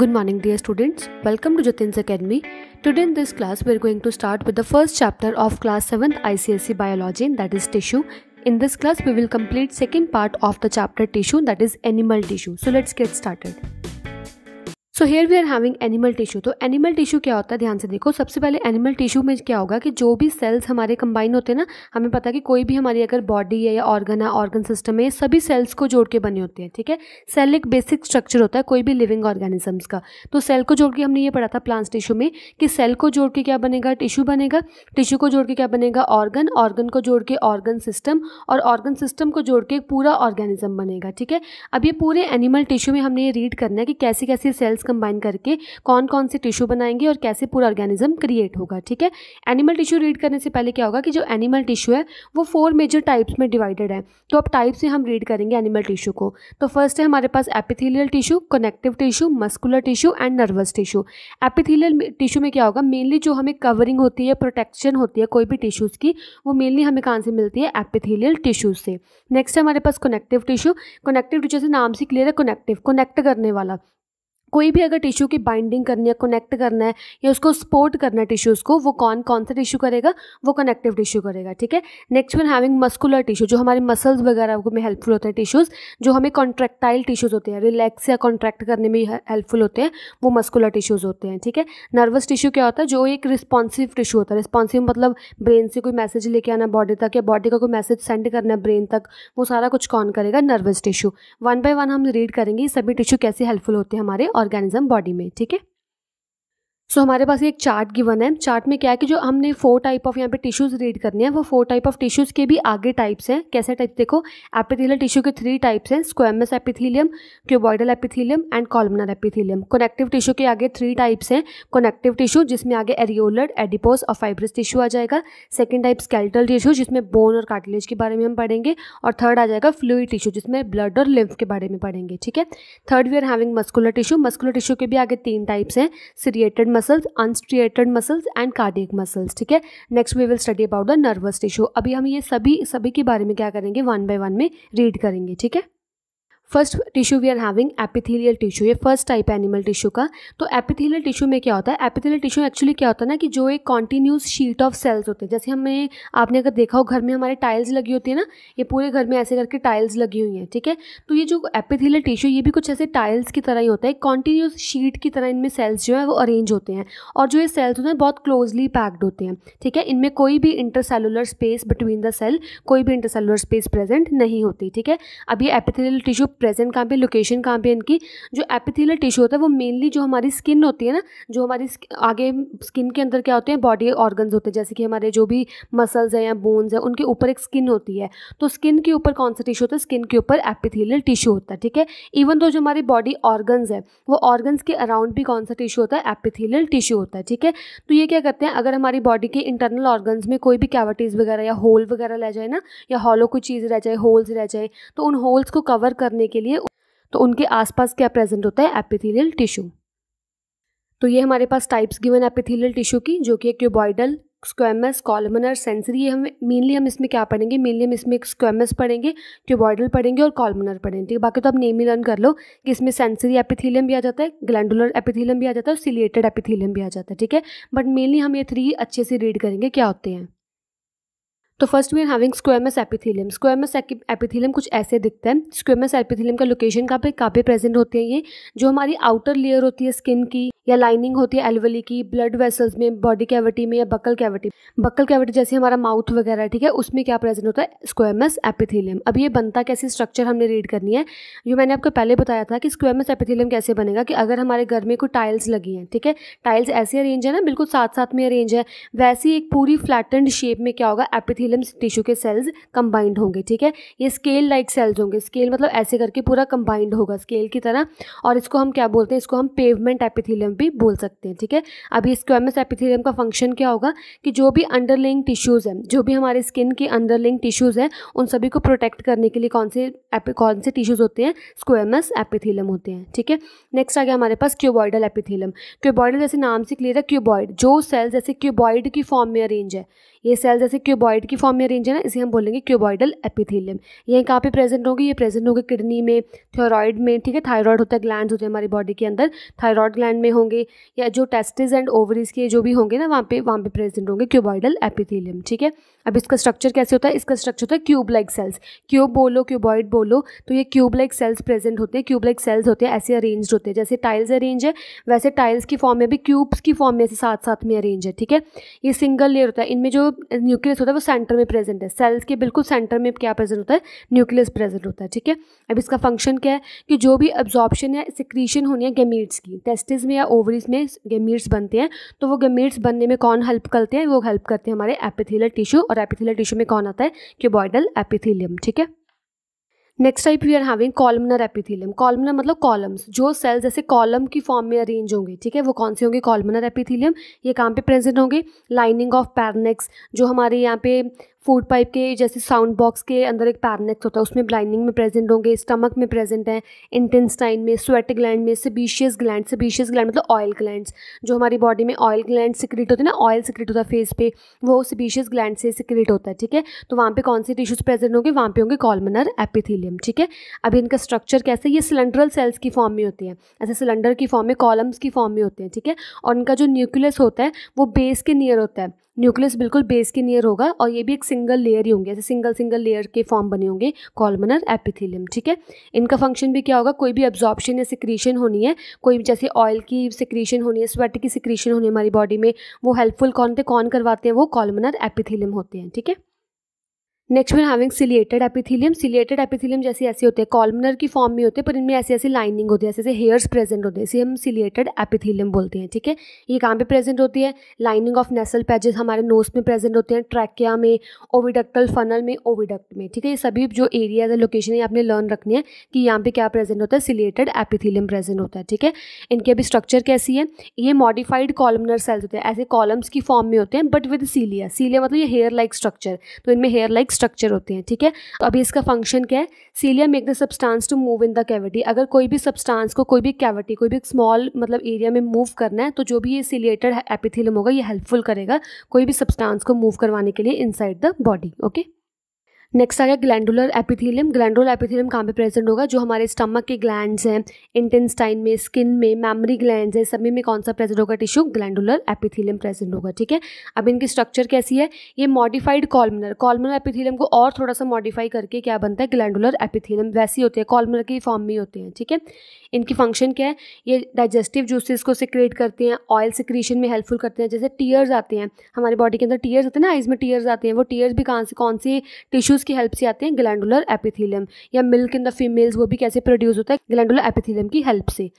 Good morning dear students, welcome to Jatin's Academy. Today in this class we are going to start with the first chapter of class 7th ICSE Biology that is tissue. In this class we will complete second part of the chapter tissue that is animal tissue. So let's get started. So here we are having animal tissue तो animal tissue क्या होता है ध्यान से देखो सबसे पहले animal tissue में क्या होगा कि जो भी सेल्स हमारे कंबाइन होते हैं ना हमें पता है कि कोई भी हमारी अगर बॉडी है या ऑर्गन है ऑर्गन सिस्टम है सभी सेल्स को जोड़ के बने होते हैं ठीक है सेल एक बेसिक स्ट्रक्चर होता है कोई भी लिविंग ऑर्गेनिजम्स का तो सेल को जोड़ के हमने ये पढ़ा था प्लांट्स टिश्यू में कि सेल को जोड़ के क्या बनेगा टिश्यू बनेगा टिश्यू को जोड़ के क्या बनेगा ऑर्गन ऑर्गन को जोड़ के ऑर्गन सिस्टम और ऑर्गन सिस्टम को जोड़ के पूरा ऑर्गेनिज्म बनेगा ठीक है अब ये पूरे एनिमल टिश्यू में हमने ये रीड करना है कि कैसी कैसी सेल्स कंबाइन करके कौन कौन से टिश्यू बनाएंगे और कैसे पूरा ऑर्गेनिज्म क्रिएट होगा ठीक है एनिमल टिश्यू रीड करने से पहले क्या होगा कि जो एनिमल टिश्यू है वो फोर मेजर टाइप्स में डिवाइडेड है तो अब टाइप से हम रीड करेंगे एनिमल टिश्यू को तो फर्स्ट है हमारे पास epithelial tissue connective tissue muscular tissue and nervous tissue epithelial tissue में क्या होगा मेनली जो हमें कवरिंग होती है प्रोटेक्शन होती है कोई भी टिश्यूज़ की वो मेनली हमें कहाँ से मिलती है एपिथीलियल टिश्यू से नेक्स्ट है हमारे पास कनेक्टिव टिश्यू कनेक्टिव टिश्यू से नाम से क्लियर है कनेक्टिव कनेक्ट करने वाला कोई भी अगर टिश्यू की बाइंडिंग करनी है कनेक्ट करना है या उसको सपोर्ट करना है टिश्यूज़ को वो कौन कौन सा टिश्यू करेगा वो कनेक्टिव टिश्यू करेगा ठीक है next one having muscular tissue जो हमारे मसल्स वगैरह में हेल्पफुल होते हैं टिश्यूज़ जो हमें कॉन्ट्रेक्टाइल टिश्यूज़ होते हैं रिलैक्स या कॉन्ट्रैक्ट करने में हेल्पफुल होते हैं वो मस्कुलर टिश्यूज़ होते हैं ठीक है नर्वस टिश्यू क्या होता है जो एक रिस्पॉन्सिव टिश्यू होता है रिस्पॉन्सिव मतलब ब्रेन से कोई मैसेज लेके आना बॉडी तक या बॉडी का कोई मैसेज सेंड करना है ब्रेन तक वो सारा कुछ कौन करेगा nervous tissue one by one हम रीड करेंगे सभी टिश्यू कैसे हेल्पफुल होते हैं हमारे ऑर्गेनिज्म बॉडी में ठीक है सो हमारे पास एक चार्ट गिवन है चार्ट में क्या है कि जो हमने फोर टाइप ऑफ यहाँ पे टिश्यूज रीड करने हैं वो फोर टाइप ऑफ टिश्यूज के भी आगे टाइप्स हैं कैसे टाइप देखो एपिथेलियल टिश्यू के थ्री टाइप्स हैं squamous epithelium cuboidal epithelium and columnar epithelium connective tissue के आगे थ्री टाइप्स हैं कनेक्टिव टिश्यू जिसमें आगे एरियोलर एडिपोस और फाइब्रस टिश्यू आ जाएगा सेकेंड टाइप स्केल्टल टिश्यू जिसमें बोन और कार्टिलेज के बारे में हम पढ़ेंगे और थर्ड आ जाएगा फ्लूड टिश्यू जिसमें ब्लड और लिम्फ के बारे में पढ़ेंगे ठीक है third we are having muscular tissue muscular tissue के भी आगे तीन टाइप्स हैं striated muscles unstriated muscles and cardiac muscles ठीक है next we will study about the nervous tissue अभी हम ये सभी सभी के बारे में क्या करेंगे वन बाय वन में रीड करेंगे ठीक है first tissue we are having epithelial tissue ये फर्स्ट टाइप है एनिमल टिश्यू का तो एपिथेलियल टिश्यू में क्या होता है एपिथेलियल टिश्यू एक्चुअली क्या होता है ना कि जो एक कॉन्टीन्यूस शीट ऑफ सेल्स होते हैं जैसे हमें आपने अगर देखा हो घर में हमारे टाइल्स लगी होती है ना ये पूरे घर में ऐसे करके टाइल्स लगी हुई हैं ठीक है तो ये जो एपिथेलियल टिश्यू ये भी कुछ ऐसे टाइल्स की तरह ही होता है कॉन्टीन्यूस शीट की तरह इनमें सेल्स जो है वो अरेंज होते हैं और जो ये सेल्स होते हैं बहुत क्लोजली पैक्ड होते हैं ठीक है इनमें कोई भी intercellular space between the cell कोई भी इंटरसेलुलर स्पेस प्रेजेंट नहीं होती ठीक है अब ये एपिथेलियल टिश्यू प्रेजेंट कहाँ पे लोकेशन कहाँ पे इनकी जो एपिथेलियल टिश्यू होता है वो मेनली जो हमारी स्किन होती है ना जो हमारी आगे स्किन के अंदर क्या होते हैं बॉडी ऑर्गन्स होते हैं जैसे कि हमारे जो भी मसल्स हैं या बोन्स हैं उनके ऊपर एक स्किन होती है तो स्किन के ऊपर कौन सा टिश्यू होता है स्किन के ऊपर एपिथेलियल टिश्यू होता है ठीक है इवन तो जो हमारी बॉडी ऑर्गन्स है वो ऑर्गन्स के अराउंड भी कौन सा टिश्यू होता है एपिथेलियल टिश्यू होता है ठीक है तो ये क्या करते हैं अगर हमारी बॉडी के इंटरनल ऑर्गन्स में कोई भी कैविटीज़ वगैरह या होल वगैरह रह जाए ना या हॉलो कोई चीज़ रह जाए होल्स रह जाए तो उन होल्स को कवर करने करने के लिए तो उनके आसपास क्या प्रेजेंट होता है एपिथेलियल टिश्यू तो ये हमारे पास टाइप्स गिवन एपिथेलियल टिश्यू की जो कि क्यूबॉइडल स्क्वेमस कॉलमनर सेंसरी ये हम मेनली हम इसमें क्या पढ़ेंगे मेनली हम इसमें स्क्वेमस पढ़ेंगे क्यूबॉइडल पढ़ेंगे और कॉलमनर पढ़ेंगे ठीक बाकी तो आप नेम ही लर्न कर लो कि इसमें सेंसरी एपिथेलियम भी आ जाता है ग्लैंडुलर एपिथेलियम भी आ जाता है और सिलिएटेड एपिथेलियम भी आ जाता है ठीक है बट मेनली हम ये थ्री अच्छे से रीड करेंगे क्या होते हैं तो first we are having squamous epithelium squamous epithelium कुछ ऐसे दिखते हैं स्क्वेमस एपिथीलियम का लोकेशन कहाँ पे कहाँ पे प्रेजेंट होते हैं ये जो हमारी आउटर लेयर होती है स्किन की या लाइनिंग होती है एलवली की ब्लड वेसल्स में बॉडी कैविटी में या बकल कैविटी बकल कैविटी जैसे हमारा माउथ वगैरह ठीक है उसमें क्या प्रेजेंट होता है स्क्वेमस एपिथेलियम अब ये बनता कैसी स्ट्रक्चर हमने रीड करनी है जो मैंने आपको पहले बताया था कि स्क्वेमस एपिथेलियम कैसे बनेगा कि अगर हमारे घर में कोई टाइल्स लगी हैं ठीक है टाइल्स ऐसे अरेंज है ना बिल्कुल साथ साथ में अरेंज है वैसी एक पूरी फ्लैटेंड शेप में क्या होगा एपिथिलियम टिश्यू के सेल्स कंबाइंड होंगे ठीक है ये स्केल लाइक सेल्स होंगे स्केल मतलब ऐसे करके पूरा कंबाइंड होगा स्केल की तरह और इसको हम क्या बोलते हैं इसको हम पेवमेंट एपिथिलियम भी बोल सकते हैं ठीक है अभी स्क्वेमस एपिथेलियम का फंक्शन क्या होगा कि जो भी अंडरलिंग टिश्यूज़ हैं जो भी हमारे स्किन के अंडरलिंग टिश्यूज़ हैं उन सभी को प्रोटेक्ट करने के लिए कौन से कौन से टिश्यूज़ होते हैं स्क्वेमस एपिथेलियम होते हैं ठीक है नेक्स्ट आ गया हमारे पास क्यूबॉइडल एपिथेलियम क्यूबॉइडल जैसे नाम से क्लियर है क्यूबॉइड जो सेल्स जैसे क्यूबॉइड की फॉर्म में अरेंज है ये सेल जैसे क्यूबॉइड की फॉर्म में अरेंज है ना इसे हम बोलेंगे क्यूबॉइडल एपिथीलियम ये कहाँ पे प्रेजेंट होगी ये प्रेजेंट होगी किडनी में थायराइड में ठीक है थायराइड होता है ग्लैंड होते हैं हमारी बॉडी के अंदर थायराइड ग्लैंड में होंगे या जो टेस्टिस एंड ओवरीज के जो भी होंगे ना वहाँ पे वहाँ पे प्रेजेंट होंगे क्यूबॉइडल एपिथीलियम ठीक है अब इसका स्ट्रक्चर कैसे होता है इसका स्ट्रक्चर होता है क्यूब लाइक सेल्स क्यूब बोलो क्यूबॉइड बोलो तो ये क्यूब लाइक सेल्स प्रेजेंट होते हैं क्यूब लाइक सेल्स होते हैं ऐसे अरेंज होते हैं जैसे टाइल्स अरेंज है वैसे टाइल्स की फॉर्म में भी क्यूब्स की फॉर्म में ऐसे साथ साथ में अरेंज है ठीक है ये सिंगल लेयर होता है इनमें जो न्यूक्लियस होता है वो सेंटर में प्रेजेंट है सेल्स के बिल्कुल सेंटर में क्या प्रेजेंट होता है न्यूक्लियस प्रेजेंट होता है ठीक है अब इसका फंक्शन क्या है कि जो भी अब्जॉर्प्शन या सिक्रीशन होनी है गेमीट्स की टेस्टिस में या ओवरीज में गेमीट्स बनते हैं तो वो गेमीट्स बनने में कौन हेल्प करते हैं वो हेल्प करते हैं हमारे एपिथेलियल टिश्यू और एपिथेलियल टिश्यू में कौन आता है क्यूबॉइडल एपिथिलियम ठीक है next type we are having columnar epithelium columnar मतलब कॉलम्स जो सेल्स जैसे कॉलम की फॉर्म में अरेंज होंगे ठीक है वो कौन से होंगे कॉलमनर एपिथीलियम ये कहाँ पे प्रेजेंट होंगे लाइनिंग ऑफ पैरनेक्स जो हमारे यहाँ पे फूड पाइप के जैसे साउंड बॉक्स के अंदर एक पैरनेक्स होता है उसमें ब्लाइंडिंग में प्रेजेंट होंगे स्टमक में प्रेजेंट हैं इंटेस्टाइन में स्वेट ग्लैंड में सिबीशियस ग्लैंड सिबीशियस ग्लैंड मतलब ऑयल ग्लैंड जो हमारी बॉडी में ऑयल ग्लैंड सिक्रेट होते हैं ना ऑयल सिक्रेट होता है फेस पे वो सबिशियस ग्लैंड से सिक्रेट होता है ठीक है तो वहाँ पे कौन से टिश्यूज प्रेजेंट होंगे वहाँ पे होंगे कॉलमनर एपिथीलियम ठीक है अभी इनका स्ट्रक्चर कैसे ये सिलेंड्रल सेल्स की फॉर्म में होती हैं ऐसे सिलेंडर की फॉर्म में कॉलम्स की फॉर्म में होते हैं ठीक है और इनका जो न्यूक्लियस होता है वो बेस के नियर होता है न्यूक्लियस बिल्कुल बेस के नियर होगा और ये भी एक सिंगल लेयर ही होंगे ऐसे सिंगल सिंगल लेयर के फॉर्म बने होंगे कॉलमनर एपिथीलियम ठीक है इनका फंक्शन भी क्या होगा कोई भी एब्जॉर्बशन या सिक्रीशन होनी है कोई भी जैसे ऑयल की सिक्रीशन होनी है स्वेट की सिक्रीशन होनी है हमारी बॉडी में वो हेल्पफुल कौन थे कौन करवाते हैं वो कॉलमनर एपिथीलियम होते हैं ठीक है next one having ciliated epithelium ciliated epithelium जैसे ऐसे होते हैं कॉलमनर की फॉर्म में होते हैं पर इनमें ऐसी ऐसी लाइनिंग होती है ऐसे ऐसे हेयर्स प्रेजेंट होते हैं इसे हम सिलिएटेड एपिथीलियम बोलते हैं ठीक है ये कहाँ पे प्रेजेंट होती है लाइनिंग ऑफ नेसल पैजेस हमारे नोज में प्रेजेंट होते हैं ट्रैकिया में ओविडक्टल फनल में ओविडक्ट में ठीक है ये सभी जो एरियाज है लोकेशन है आपने लर्न रखनी है कि यहाँ पे क्या प्रेजेंट होता है सिलिएटेड एपिथीलियम प्रेजेंट होता है ठीक है इनकी अभी स्ट्रक्चर कैसी है ये मॉडिफाइड कॉलमनर सेल्स होते हैं ऐसे कॉलम्स की फॉर्म में होते हैं बट विद सीलिया सीलिया मतलब ये हेयर लाइक स्ट्रक्चर तो इनमें हेयर लाइक स्ट्रक्चर होते हैं ठीक है तो अभी इसका फंक्शन क्या है cilia make the substance to move in the cavity अगर कोई भी सब्सटेंस को कोई भी कैविटी कोई भी स्मॉल मतलब एरिया में मूव करना है तो जो भी ये सीलिएटेड एपिथिलम होगा ये हेल्पफुल करेगा कोई भी सब्सटेंस को मूव करवाने के लिए inside the body okay next आ गया ग्लैंडुलर एपिथीलियम ग्लैंडुलर एपिथीलियम कहाँ पे प्रेजेंट होगा जो हमारे स्टमक के ग्लैंड्स हैं इंटेंस्टाइन में स्किन में मैमरी ग्लैंड है सभी में कौन सा प्रेजेंट होगा टिश्यू ग्लैंडुलर एपिथीलियम प्रेजेंट होगा ठीक है अब इनकी स्ट्रक्चर कैसी है ये मॉडिफाइड कॉलमुलर कॉलमुलर एपिथीलियम को और थोड़ा सा मॉडिफाई करके क्या बनता है ग्लैंडुलर एपिथीलियम वैसी होते हैं कॉलमुलर के फॉर्म में होते हैं ठीक है इनकी फंक्शन क्या है ये डाइजेस्टिव जूसेस को सिक्रिएट करते हैं ऑयल सिक्रीशन में हेल्पफुल करते हैं जैसे टीयर्स आते हैं हमारी बॉडी के अंदर टीयर्स होते हैं ना आइज में टीयर्स आते हैं वो टीयर्स भी कहाँ से कौन से टिश्यू की हेल्प से आते हैं ग्लैंडुलर एपिथिलियम या मिल्क इन द फीमेल्स वो भी कैसे प्रोड्यूस होता है ग्लैंडुलर एपिथिलियम की हेल्प से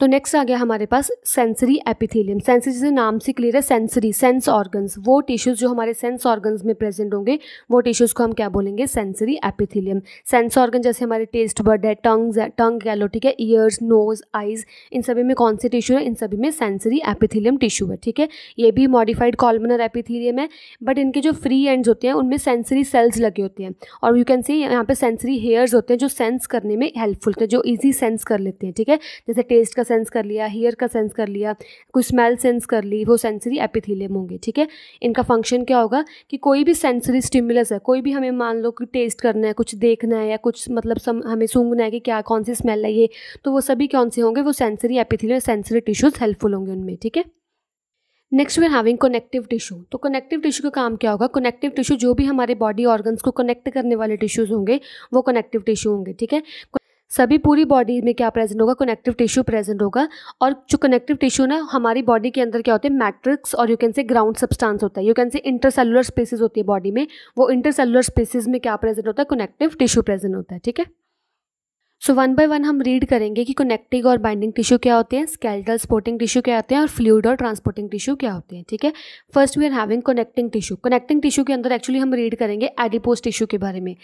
तो नेक्स्ट आ गया हमारे पास सेंसरी एपिथेलियम सेंसरी जैसे नाम से क्लियर है सेंसरी सेंस ऑर्गन्स वो टिश्यूज़ जो हमारे सेंस ऑर्गन्स में प्रेजेंट होंगे वो टिश्यूज़ को हम क्या बोलेंगे सेंसरी एपिथेलियम सेंस ऑर्गन जैसे हमारे टेस्ट बर्ड है टंग्स है टंग कह लो ठीक है ईयर्स नोज आइज इन सभी में कौन से टिश्यू है इन सभी में सेंसरी एपिथेलियम टिश्यू है ठीक है ये भी मॉडिफाइड कॉलमनर एपिथेलियम है बट इनके जो फ्री एंड्स होते हैं उनमें सेंसरी सेल्स लगे होते हैं और यू कैन सी यहाँ पे सेंसरी हेयर्स होते हैं जो सेंस करने में हेल्पफुल थे जो ईजी सेंस कर लेते हैं ठीक है जैसे टेस्ट का का सेंस कर लिया हीयर का सेंस कर लिया कोई स्मेल सेंस कर ली वो सेंसरी एपिथीलियम होंगे ठीक है इनका फंक्शन क्या होगा कि कोई भी सेंसरी स्टिमुलस है कोई भी हमें मान लो कि टेस्ट करना है कुछ देखना है या कुछ मतलब सम, हमें सूंघना है कि क्या कौन सी स्मेल है ये तो वो सभी कौन से होंगे वो sensory epithelium sensory tissues helpful होंगे उनमें ठीक है next we having connective tissue तो कनेक्टिव टिश्यू का काम क्या होगा कनेक्टिव टिश्यू जो भी हमारे बॉडी ऑर्गन्स को कनेक्ट करने वाले टिश्यूज़ होंगे वो कनेक्टिव टिश्यू होंगे ठीक है सभी पूरी बॉडी में क्या प्रेजेंट होगा कनेक्टिव टिश्यू प्रेजेंट होगा और जो कनेक्टिव टिश्यू ना हमारी बॉडी के अंदर क्या होते हैं मैट्रिक्स और you can say ground substance होता है you can say intercellular spaces होती है बॉडी में वो इंटरसेलुलर स्पेसिस में क्या प्रेजेंट होता है कनेक्टिव टिश्यू प्रेजेंट होता है ठीक है सो वन बाय वन हम रीड करेंगे कि कनेक्टिंग और बाइंडिंग टिश्यू क्या होते हैं स्केल्टल स्पोर्टिंग टिश्यू क्या होते हैं और फ्लूड और ट्रांसपोर्टिंग टिश्यू क्या होते हैं ठीक है first we are having connecting tissue connecting tissue के अंदर एक्चुअली हम रीड करेंगे एडिपोज टिश्यू के बारे में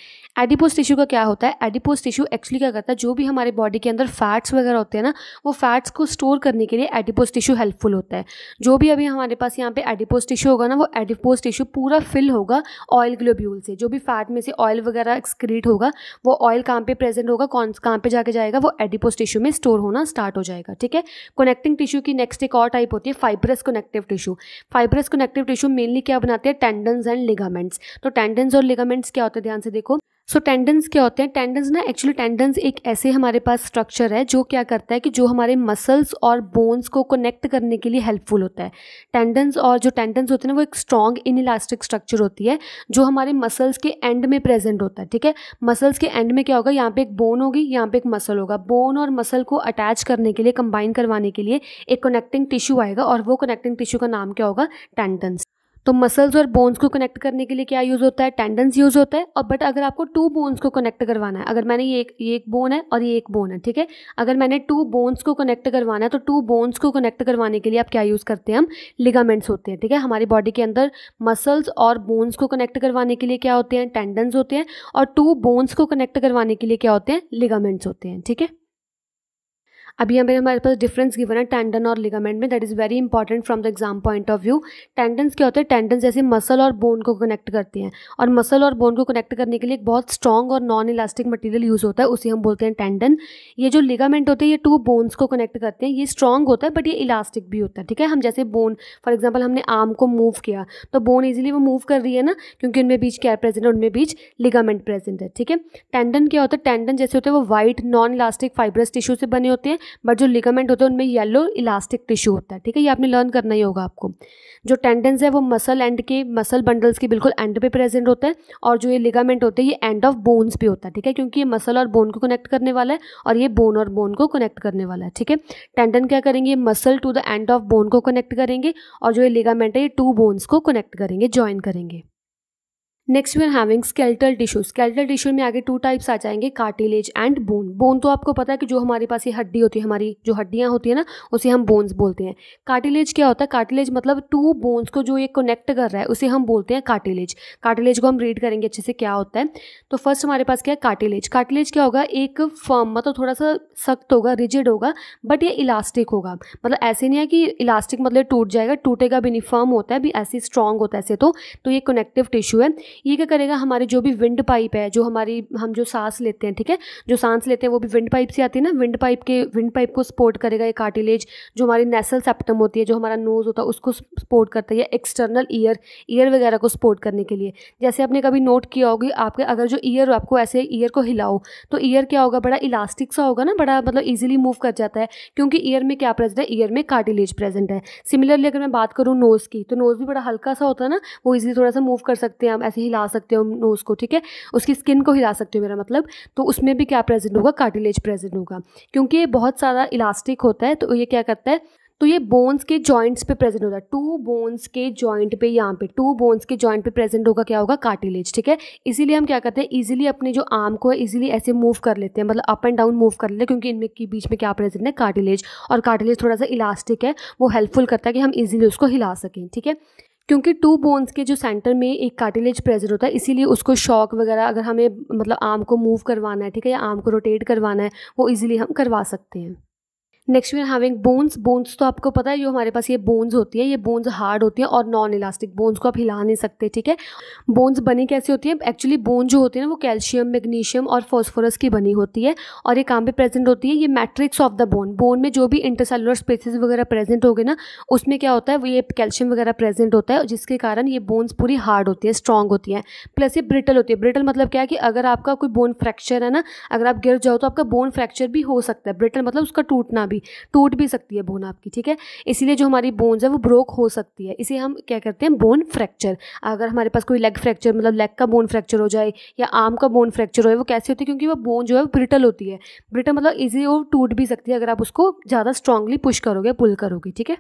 एडिपोज टिश्यू का क्या होता है एडिपोज टिश्यू एक्चुअली क्या करता है जो भी हमारे बॉडी के अंदर फैट्स वगैरह होते हैं ना वो फैट्स को स्टोर करने के लिए एडिपोज टिश्यू हेल्पफुल होता है जो भी अभी हमारे पास यहाँ पे एडिपोज टिश्यू होगा ना वो एडिपोज टिश्यू पूरा फिल होगा ऑयल ग्लोब्यूल से जो भी फैट में से ऑयल वगैरह एक्सक्रीट होगा वो ऑयल कहाँ पे प्रेजेंट होगा कौन कहाँ पे जाके जाएगा वो एडिपोस टिश्यू में स्टोर होना स्टार्ट हो जाएगा ठीक है कनेक्टिंग टिश्यू की नेक्स्ट एक और टाइप होती है fibrous connective tissue fibrous connective tissue mainly क्या बनाते हैं टेंडन्स एंड लिगामेंट्स तो टेंडन्स और लिगामेंट्स क्या होते हैं ध्यान से देखो सो so, टेंडन्स क्या होते हैं टेंडन्स ना एक्चुअली टेंडन्स एक ऐसे हमारे पास स्ट्रक्चर है जो क्या करता है कि जो हमारे मसल्स और बोन्स को कनेक्ट करने के लिए हेल्पफुल होता है टेंडन्स और जो टेंडन्स होते हैं ना वो एक स्ट्रॉन्ग इन इलास्टिक स्ट्रक्चर होती है जो हमारे मसल्स के एंड में प्रेजेंट होता है ठीक है मसल्स के एंड में क्या होगा यहाँ पे एक बोन होगी यहाँ पे एक मसल होगा बोन और मसल को अटैच करने के लिए कंबाइन करवाने के लिए एक कनेक्टिंग टिश्यू आएगा और वो कनेक्टिंग टिश्यू का नाम क्या होगा टेंडन्स तो मसल्स और बोन्स को कनेक्ट करने के लिए क्या यूज़ होता है टेंडन्स यूज़ होता है और बट अगर आपको टू बोन्स को कनेक्ट करवाना है अगर मैंने ये एक ये एक बोन है और ये एक बोन है ठीक है अगर मैंने टू बोन्स को कनेक्ट करवाना है तो टू बोन्स को कनेक्ट करवाने के लिए आप क्या यूज़ करते हैं हम लिगामेंट्स होते हैं ठीक है हमारी बॉडी के अंदर मसल्स और बोन्स को कनेक्ट करवाने के लिए क्या होते हैं टेंडन्स होते हैं और टू बोन्स को कनेक्ट करवाने के लिए क्या होते हैं लिगामेंट्स होते हैं ठीक है अभी यहाँ पर हमारे पास डिफरेंस गिवन है टेंडन और लिगामेंट में that is very important from the exam point of view tendons क्या होते हैं टेंडन्स जैसे मसल और बोन को कनेक्ट करती हैं और मसल और बोन को कनेक्ट करने के लिए एक बहुत स्ट्रॉन्ग और नॉन इलास्टिक मटीरियल यूज़ होता है उसे हम बोलते हैं टेंडन ये जो लिगामेंट होते हैं ये टू बोन्स को कनेक्ट करते हैं ये स्ट्रॉन्ग होता है बट ये इलास्टिक भी होता है ठीक है हम जैसे बोन फॉर एग्जाम्पल हमने आर्म को मूव किया तो बोन ईजिली वो मूव कर रही है ना क्योंकि उनमें बीच क्या प्रेजेंट है उनमें बीच लिगामेंट प्रेजेंट है ठीक है टेंडन क्या होता है टेंडन जैसे होते हैं वो white non elastic fibrous tissue से बने होते हैं बट जो लिगामेंट होते हैं उनमें येलो इलास्टिक टिश्यू होता है ठीक है ये आपने लर्न करना ही होगा आपको जो टेंडेंस है वो मसल एंड के मसल बंडल्स के बिल्कुल एंड पे प्रेजेंट होता है और जो ये लिगामेंट होते हैं ये एंड ऑफ बोन्स पे होता है ठीक है क्योंकि ये मसल और बोन को कनेक्ट करने वाला है और ये बोन और बोन को कनेक्ट करने वाला है ठीक है टेंडन क्या करेंगे ये muscle to the end of bone को कनेक्ट करेंगे और जो ये लिगामेंट है ये टू बोन्स को कनेक्ट करेंगे ज्वाइन करेंगे next we are having skeletal tissue skeletal tissue में आगे टू टाइप्स आ जाएंगे कार्टिलेज एंड बोन बोन तो आपको पता है कि जो हमारे पास ये हड्डी होती है हमारी जो हड्डियाँ होती है ना उसे हम बोन्स बोलते हैं कार्टिलेज क्या होता है कार्टिलेज मतलब टू बोन्स को जो ये कनेक्ट कर रहा है उसे हम बोलते हैं कार्टिलेज कार्टिलेज को हम रीड करेंगे अच्छे से क्या होता है तो फर्स्ट हमारे पास क्या है कार्टिलेज कार्टिलेज क्या होगा एक फर्म मतलब थोड़ा सा सख्त होगा रिजिड होगा बट ये इलास्टिक होगा मतलब ऐसे नहीं है कि इलास्टिक मतलब टूट जाएगा टूटेगा भी नहीं फर्म होता है भी ऐसे स्ट्रांग होता है ऐसे तो, तो ये कनेक्टिव टिश्यू है ये क्या करेगा हमारे जो भी विंड पाइप है जो हमारी हम जो सांस लेते हैं ठीक है जो सांस लेते हैं वो भी विंड पाइप से आती है ना विंड पाइप के विंड पाइप को सपोर्ट करेगा ये कार्टिलेज जो हमारी नेसल सेप्टम होती है जो हमारा नोज़ होता है उसको सपोर्ट करता है या एक्सटर्नल ईयर ईयर वगैरह को सपोर्ट करने के लिए जैसे आपने कभी नोट किया होगी आपके अगर जो ईयर हो आपको ऐसे ईयर को हिलाओ तो ईयर क्या होगा बड़ा इलास्टिक सा होगा ना बड़ा मतलब ईजिली मूव कर जाता है क्योंकि ईयर में क्या प्रेजेंट है ईयर में कार्टिलेज प्रेजेंट है सिमिलरली अगर मैं बात करूँ नोज़ की तो नोज़ भी बड़ा हल्का सा होता है ना वो ईजिली थोड़ा सा मूव कर सकते हैं हम ऐसे हिला सकते हो नोज़ को ठीक है उसकी स्किन को हिला सकते हो मेरा मतलब तो उसमें भी क्या प्रेजेंट होगा कार्टिलेज प्रेजेंट होगा क्योंकि ये बहुत सारा इलास्टिक होता है तो ये क्या करता है तो ये बोन्स के जॉइंट्स पे प्रेजेंट होता है टू बोन्स के जॉइंट पे यहाँ पे टू बोन्स के जॉइंट पे प्रेजेंट होगा क्या होगा कार्टिलेज ठीक है इसीलिए हम क्या करते हैं इजीली अपने जो आर्म को है इजीली ऐसे मूव कर लेते हैं मतलब अप एंड डाउन मूव कर लेते हैं क्योंकि इनमें के बीच में क्या प्रेजेंट है कार्टिलेज और कार्टिलेज थोड़ा सा इलास्टिक है वो हेल्पफुल करता है कि हम ईजिली उसको हिला सकें ठीक है क्योंकि टू बोन्स के जो सेंटर में एक कार्टिलेज प्रेजेंट होता है इसीलिए उसको शॉक वगैरह अगर हमें मतलब आर्म को मूव करवाना है ठीक है या आर्म को रोटेट करवाना है वो इजीली हम करवा सकते हैं next we are having bones bones तो आपको पता है जो हमारे पास ये बोन्स होती है ये बोन्स हार्ड होती है और नॉन इलास्टिक बोन्स को आप हिला नहीं सकते ठीक है बोन्स बनी कैसे होती है एक्चुअली बोन जो होती है ना वो कैल्शियम मैग्नीशियम और फॉस्फोरस की बनी होती है और ये काम पे प्रेजेंट होती है ये matrix of the bone bone में जो भी इंटरसेलुलर स्पेसिस वगैरह प्रेजेंट हो गए ना उसमें क्या होता है वो ये कैल्शियम वगैरह प्रेजेंट होता है जिसके कारण ये बोन्स पूरी हार्ड होती है स्ट्रॉन्ग होती है प्लस ये ब्रिटल होती है ब्रिटल मतलब क्या है कि अगर आपका कोई बोन फ्रैक्चर है ना अगर आप गिर जाओ तो आपका बोन फ्रैक्चर भी हो सकता है ब्रिटल मतलब उसका टूटना कभी टूट भी सकती है बोन आपकी ठीक है इसीलिए जो हमारी बोन्स है वो ब्रोक हो सकती है इसे हम क्या कहते हैं बोन फ्रैक्चर अगर हमारे पास कोई लेग फ्रैक्चर मतलब लेग का बोन फ्रैक्चर हो जाए या आर्म का बोन फ्रैक्चर हो जाए वो कैसे होती है क्योंकि वो बोन जो है वो ब्रिटल होती है ब्रिटल मतलब ईजी वो टूट भी सकती है अगर आप उसको ज़्यादा स्ट्रांगली पुश करोगे पुल करोगे ठीक है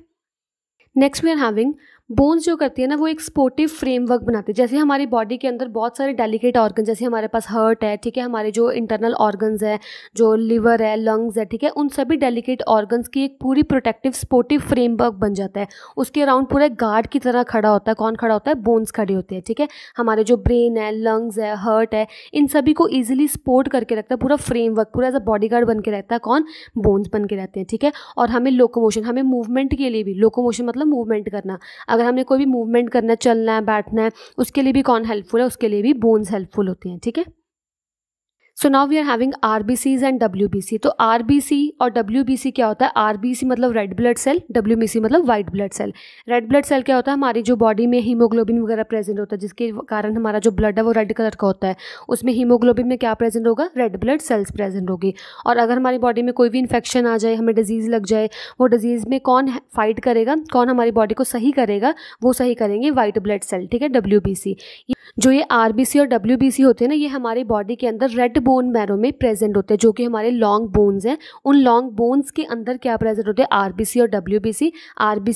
next we are having bones जो करती है ना वो एक सपोर्टिव फ्रेमवर्क बनाती है जैसे हमारी बॉडी के अंदर बहुत सारे डेलिकेट ऑर्गन जैसे हमारे पास हर्ट है ठीक है हमारे जो इंटरनल ऑर्गन्स है जो लिवर है लंग्स है ठीक है उन सभी डेलिकेट ऑर्गन्स की एक पूरी प्रोटेक्टिव सपोर्टिव फ्रेमवर्क बन जाता है उसके अराउंड पूरा गार्ड की तरह खड़ा होता है कौन खड़ा होता है बोन्स खड़े होते हैं ठीक है हमारे जो ब्रेन है लंग्स है हर्ट है इन सभी को ईजिली सपोर्ट करके रखता है पूरा फ्रेमवर्क पूरा एज अ बॉडी गार्ड बन के रहता है कौन बोन्स बन के रहते हैं ठीक है और हमें लोकोमोशन हमें मूवमेंट के लिए भी लोकोमोशन मतलब मूवमेंट करना अगर हमने कोई भी मूवमेंट करना है चलना है बैठना है उसके लिए भी कौन हेल्पफुल है उसके लिए भी बोन्स हेल्पफुल होते हैं ठीक है so now we are having R B Cs and W B C तो आर बी सी और डब्ल्यू बी सी क्या होता है आर बी सी मतलब red blood cell W B C मतलब white blood cell red blood cell क्या होता है हमारी जो बॉडी में हीमोग्लोबिन वगैरह प्रेजेंट होता है जिसके कारण हमारा जो ब्लड है वो रेड कलर का होता है उसमें हीमोग्लोबिन में क्या प्रेजेंट होगा रेड ब्लड सेल्स प्रेजेंट होगी और अगर हमारी बॉडी में कोई भी इन्फेक्शन आ जाए हमें डिजीज़ लग जाए वो डिजीज़ में कौन फाइट करेगा कौन हमारी बॉडी को सही करेगा वो सही करेंगे वाइट ब्लड सेल ठीक है डब्ल्यू बी सी जो ये आर और डब्ल्यू होते हैं ना ये हमारे बॉडी के अंदर रेड बोन मैरो में प्रेजेंट होते हैं जो कि हमारे लॉन्ग बोन्स हैं उन लॉन्ग बोन्स के अंदर क्या प्रेजेंट होते हैं आर और डब्ल्यू बी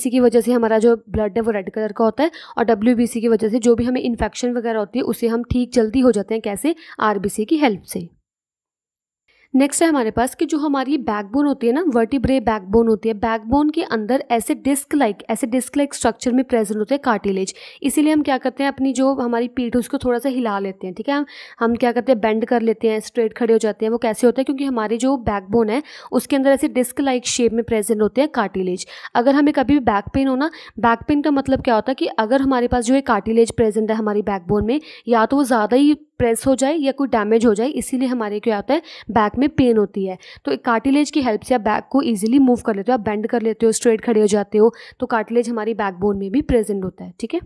की वजह से हमारा जो ब्लड है वो रेड कलर का होता है और डब्ल्यू की वजह से जो भी हमें इन्फेक्शन वगैरह होती है उसे हम ठीक जल्दी हो जाते हैं कैसे आर की हेल्प से नेक्स्ट है हमारे पास कि जो हमारी बैकबोन होती है ना वर्टिब्रे बैकबोन होती है बैकबोन के अंदर ऐसे डिस्क लाइक ऐसे डिस्क लाइक स्ट्रक्चर में प्रेजेंट होते हैं कार्टिलेज इसीलिए हम क्या करते हैं अपनी जो हमारी पीठ उसको थोड़ा सा हिला लेते हैं ठीक है हम हम क्या करते हैं बेंड कर लेते हैं स्ट्रेट खड़े हो जाते हैं वो कैसे होता है क्योंकि हमारे जो बैकबोन है उसके अंदर ऐसे डिस्क लाइक शेप में प्रेजेंट होते हैं कार्टिलेज अगर हमें कभी भी बैक पेन हो ना बैक पेन का मतलब क्या होता है कि अगर हमारे पास जो है कार्टिलेज प्रेजेंट है हमारी बैकबोन में या तो वो ज़्यादा ही प्रेस हो जाए या कोई डैमेज हो जाए इसीलिए हमारे क्या होता है बैक में पेन होती है तो एक कार्टिलेज की हेल्प से आप बैक को ईजिली मूव कर लेते हो आप बेंड कर लेते हो स्ट्रेट खड़े हो जाते हो तो कार्टिलेज हमारी बैकबोन में भी प्रेजेंट होता है ठीक है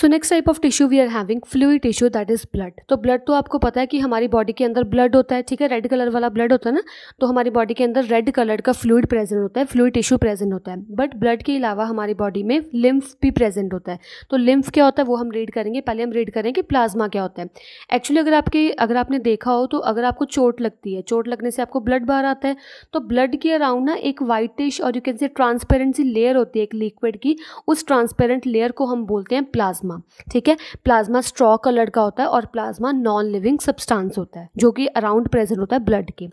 so next type of tissue we are having fluid tissue that is blood तो ब्लड तो आपको पता है कि हमारी बॉडी के अंदर ब्लड होता है ठीक है रेड कलर वाला ब्लड होता है ना तो हमारी बॉडी के अंदर रेड कलर का फ्लूड प्रेजेंट होता है फ्लूड टिश्यू प्रेजेंट होता है बट ब्लड के अलावा हमारी बॉडी में लिम्फ भी प्रेजेंट होता है तो लिम्फ क्या होता है वो हम रीड करेंगे पहले हम रीड करें कि प्लाज्मा क्या होता है एक्चुअली अगर आपके अगर आपने देखा हो तो अगर आपको चोट लगती है चोट लगने से आपको ब्लड बाहर आता है तो ब्लड के अराउंड ना एक वाइटिश और यू कैन से ट्रांसपेरेंट सी लेयर होती है एक लिक्विड की उस ट्रांसपेरेंट लेयर को हम बोलते हैं प्लाज्मा प्लाज्मा ठीक है प्लाज्मा स्ट्रॉ कलर का होता है और प्लाज्मा नॉन लिविंग सब्सटेंस होता है जो कि अराउंड प्रेजेंट होता है ब्लड के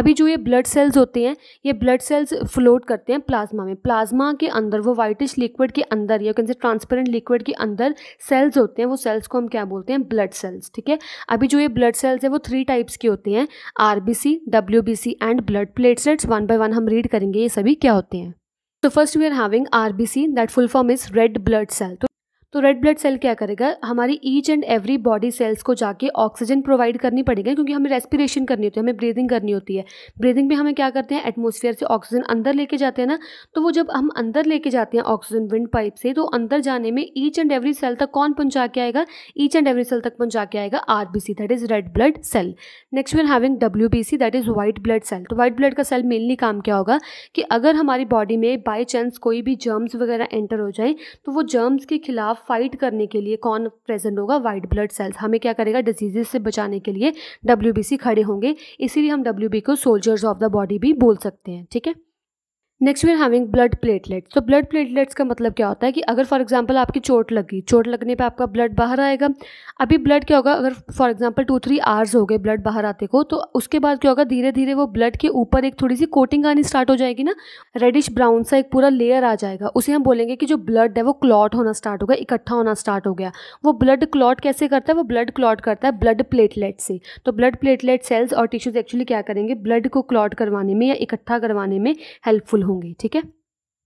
अभी जो ये ब्लड सेल्स होते हैं ये ब्लड सेल्स फ्लोट करते हैं प्लाज्मा में प्लाज्मा के अंदर वो वाइटिश लिक्विड के अंदर या कैसे ट्रांसपेरेंट लिक्विड के अंदर सेल्स होते हैं वो सेल्स को हम क्या बोलते हैं ब्लड सेल्स ठीक है अभी जो ये ब्लड सेल्स है वो थ्री टाइप्स के होते हैं R B C W B C and blood platelets one by one हम रीड करेंगे ये सभी क्या होते हैं तो first we are having RBC that full form is red blood cell तो तो रेड ब्लड सेल क्या करेगा हमारी each and every body cells को जाके ऑक्सीजन प्रोवाइड करनी पड़ेगी क्योंकि हमें रेस्पिरेशन करनी होती है हमें ब्रीदिंग करनी होती है ब्रीदिंग में हमें क्या करते हैं एटमोसफियर से ऑक्सीजन अंदर लेके जाते हैं ना तो वो जब हम अंदर लेके जाते हैं ऑक्सीजन विंड पाइप से तो अंदर जाने में ईच एंड एवरी सेल तक कौन पहुंचा के आएगा ईच एंड एवरी सेल तक पहुंचा के आएगा R B C that is red blood cell next one having W B C that is white blood cell तो व्हाइट ब्लड का सेल मेनली काम क्या होगा कि अगर हमारी बॉडी में बाई चांस कोई भी जर्म्स वगैरह एंटर हो जाए तो वो जर्म्स के खिलाफ फाइट करने के लिए कौन प्रेजेंट होगा वाइट ब्लड सेल्स हमें क्या करेगा डिजीजेज से बचाने के लिए डब्ल्यू खड़े होंगे इसीलिए हम डब्ल्यू को सोल्जर्स ऑफ द बॉडी भी बोल सकते हैं ठीक है next we are having blood platelets तो ब्लड प्लेटलेट्स का मतलब क्या होता है कि अगर फॉर एग्जांपल आपकी चोट लगी चोट लगने पे आपका ब्लड बाहर आएगा अभी ब्लड क्या होगा अगर for example two three hours हो गए ब्लड बाहर आते को तो उसके बाद क्या होगा धीरे धीरे वो ब्लड के ऊपर एक थोड़ी सी कोटिंग आनी स्टार्ट हो जाएगी ना रेडिश ब्राउन सा एक पूरा लेयर आ जाएगा उसे हम बोलेंगे कि जो ब्लड है वो क्लॉट होना स्टार्ट होगा इकट्ठा होना स्टार्ट हो गया वो ब्लड क्लॉट कैसे करता है वो ब्लड क्लॉट करता है ब्लड प्लेटलेट से तो ब्लड प्लेटलेट सेल्स और टिश्यूज एक्चुअली क्या करेंगे ब्लड को क्लॉट करवाने में या इकट्ठा करवाने में हेल्पफुल होंगी ठीक है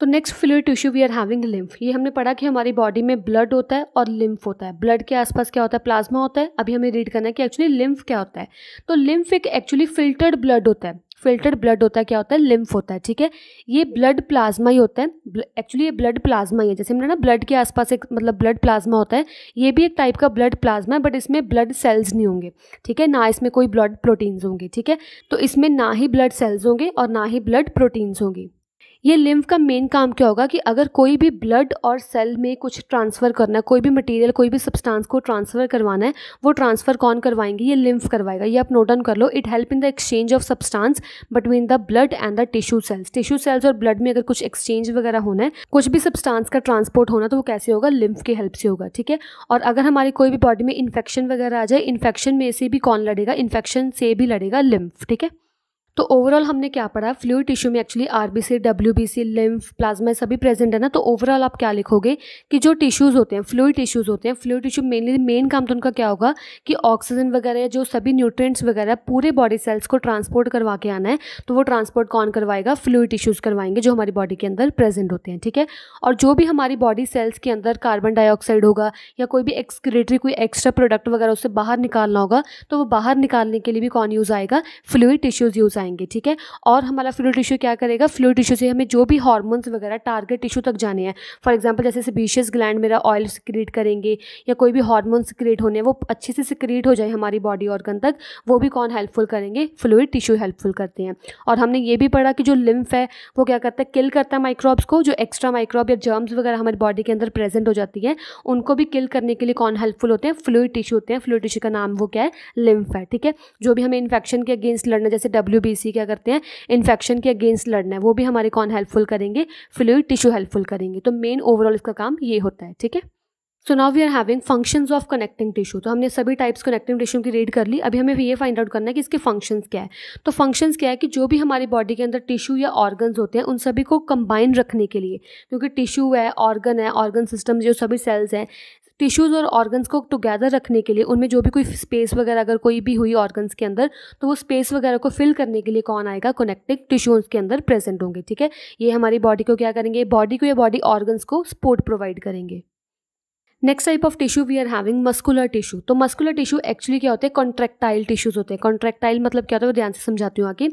तो next fluid tissue we are having lymph ये हमने पढ़ा कि हमारी बॉडी में ब्लड होता है और लिम्फ होता है ब्लड के आसपास क्या होता है प्लाज्मा होता है अभी हमें रीड करना है कि एक्चुअली लिम्फ क्या होता है तो लिम्फ एक एक्चुअली फिल्टर्ड ब्लड होता है फिल्टर्ड ब्लड होता है क्या होता है लिम्फ होता है ठीक है ये ब्लड प्लाज्मा ही होता है एक्चुअली ये ब्लड प्लाज्मा ही है जैसे हमने ना ब्लड के आसपास एक मतलब ब्लड प्लाज्मा होता है ये भी एक टाइप का ब्लड प्लाज्मा है बट इसमें ब्लड सेल्स नहीं होंगे ठीक है ना इसमें कोई ब्लड प्रोटीन्स होंगे ठीक है तो इसमें ना ही ब्लड सेल्स होंगे और ना ही ब्लड प्रोटीन्स होंगी ये लिम्फ का मेन काम क्या होगा कि अगर कोई भी ब्लड और सेल में कुछ ट्रांसफ़र करना है कोई भी मटेरियल कोई भी सब्सटेंस को ट्रांसफ़र करवाना है वो ट्रांसफ़र कौन करवाएंगे ये लिम्फ करवाएगा ये आप नोट डाउन कर लो it help in the exchange of substance between the blood and the tissue cells tissue cells और ब्लड में अगर कुछ एक्सचेंज वगैरह होना है कुछ भी सब्सटांस का ट्रांसपोर्ट होना तो वो कैसे होगा लिम्फ की हेल्प से होगा ठीक है और अगर हमारी कोई भी बॉडी में इन्फेक्शन वगैरह आ जाए इन्फेक्शन में से भी कौन लड़ेगा इन्फेक्शन से भी लड़ेगा लिम्फ ठीक है तो ओवरऑल हमने क्या पढ़ा फ्लूड टिश्यू में actually R B C W B C lymph plasma सभी प्रेजेंट है ना तो ओवरऑल आप क्या लिखोगे कि जो टिश्यूज़ होते हैं फ्लूड टिश्यूज़ होते हैं फ्लूड टिश्यू मेनली मेन काम तो उनका क्या होगा कि ऑक्सीजन वगैरह जो सभी न्यूट्रेंट्स वगैरह पूरे बॉडी सेल्स को ट्रांसपोर्ट करवा के आना है तो वो ट्रांसपोर्ट कौन करवाएगा फ्लूड टिश्यूज़ करवाएंगे जो हमारी बॉडी के अंदर प्रेजेंट होते हैं ठीक है और जो भी हमारी बॉडी सेल्स के अंदर कार्बन डाइऑक्साइड होगा या कोई भी एक्सक्रेटरी कोई एक्स्ट्रा प्रोडक्ट वगैरह उससे बाहर निकालना होगा तो वो बाहर निकालने के लिए भी कौन यूज़ आएगा फ्लूड टिश्यूज़ यूज़ आएंगे जाएंगे ठीक है और हमारा फ्लू टिश्यू क्या करेगा फ्लूड टिश्यू से हमें जो भी हार्मोन्स वगैरह टारगेट टिश्यू तक जाने हैं फॉर एग्जाम्पल जैसे सबीशियस ग्लैंड मेरा ऑयल सिक्रिएट करेंगे या कोई भी हार्मोन सिक्रिएट होने वो अच्छे से सिक्रिएट हो जाए हमारी बॉडी ऑर्गन तक वो भी कौन हेल्पफुल करेंगे फ्लूड टिश्यू हेल्पफुल करते हैं और हमने ये भी पढ़ा कि जो लिम्फ है वो क्या करता है किल करता है माइक्रोब्स को जो एक्स्ट्रा माइक्रोब या जर्म्स वगैरह हमारी बॉडी के अंदर प्रेजेंट हो जाती है उनको भी किल करने के लिए कौन हेल्पफुल होते हैं फ्लूड टिश्यू होते हैं फ्लूड टिश्यू का नाम वो क्या है लिम्फ है ठीक है जो भी हमें इन्फेक्शन के अगेंस्ट लड़ना जैसे डब्ल्यू इसी क्या करते हैं इन्फेक्शन के अगेंस्ट लड़ना है वो भी हमारे कौन हेल्पफुल करेंगे फ्लूड टिश्यू हेल्पफुल करेंगे तो मेन ओवरऑल इसका काम ये होता है ठीक है so now we are having functions of connecting tissue तो हमने सभी टाइप्स कनेक्टिंग टिश्यू की रीड कर ली अभी हमें ये फाइंड आउट करना है कि इसके फंक्शंस क्या है तो फंक्शंस क्या है कि जो भी हमारी बॉडी के अंदर टिश्यू या ऑर्गन्स होते हैं उन सभी को कंबाइन रखने के लिए क्योंकि टिश्यू है ऑर्गन है ऑर्गन सिस्टम जो सभी सेल्स हैं टिश्यूज़ और ऑर्गन्स को टुगेदर रखने के लिए उनमें जो भी कोई स्पेस वगैरह अगर कोई भी हुई ऑर्गन्स के अंदर तो वो स्पेस वगैरह को फिल करने के लिए कौन आएगा कनेक्टिव टिश्यूज़ के अंदर प्रेजेंट होंगे ठीक है ये हमारी बॉडी को क्या करेंगे बॉडी को या बॉडी ऑर्गन्स को सपोर्ट प्रोवाइड करेंगे next type of tissue we are having muscular tissue तो मस्कुलर टिश्यू एक्चुअली क्या होते हैं कॉन्ट्रेक्टाइल टिश्यूज होते हैं कॉन्ट्रेक्टाइल मतलब क्या होता है ध्यान से समझाती हूँ आगे